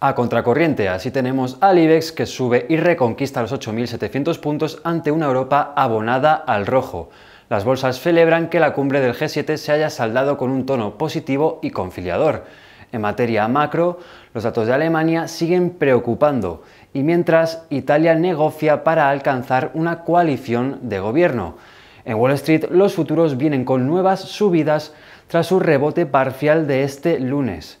a contracorriente. Así tenemos al IBEX que sube y reconquista los 8.700 puntos ante una Europa abonada al rojo. Las bolsas celebran que la cumbre del G7 se haya saldado con un tono positivo y conciliador. En materia macro, los datos de Alemania siguen preocupando y mientras Italia negocia para alcanzar una coalición de gobierno. En Wall Street los futuros vienen con nuevas subidas tras su rebote parcial de este lunes